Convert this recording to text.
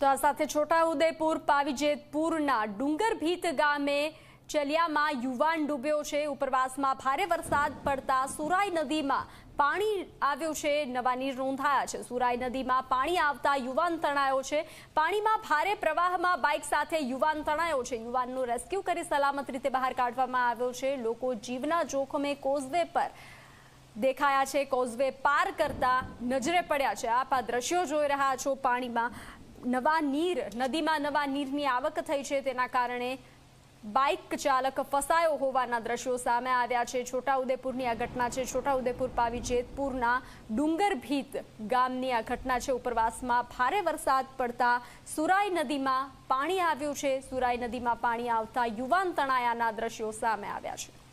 તો આ સાથે છોટાઉદેપુર પાવીજેતપુરના ડુંગરભીત ગામે ચલિયામાં યુવાન ડૂબ્યો છે ઉપરવાસમાં ભારે વરસાદ પડતા સુરાઈ નદીમાં પાણી આવ્યું છે નવા નીર નોંધાયા છે સુરાઈ નદીમાં પાણી આવતા યુવાન તણાયો છે પાણીમાં ભારે પ્રવાહમાં બાઇક સાથે યુવાન તણાયો છે યુવાનનો રેસ્ક્યુ કરી સલામત રીતે બહાર કાઢવામાં આવ્યો છે લોકો જીવના જોખમે કોઝવે પર દેખાયા છે કોઝવે પાર કરતા નજરે પડ્યા છે આપ આ દ્રશ્યો જોઈ રહ્યા છો પાણીમાં નવા નીર નદીમાં નવા નીરની આવક થઈ છે તેના કારણે બાઇક ચાલક ફસાયો હોવાના દ્રશ્યો સામે આવ્યા છે છોટાઉદેપુરની આ ઘટના છે છોટાઉદેપુર પાવી જેતપુરના ડુંગરભીત ગામની આ ઘટના છે ઉપરવાસમાં ભારે વરસાદ પડતા સુરાઈ નદીમાં પાણી આવ્યું છે સુરાઈ નદીમાં પાણી આવતા યુવાન તણાયાના દ્રશ્યો સામે આવ્યા છે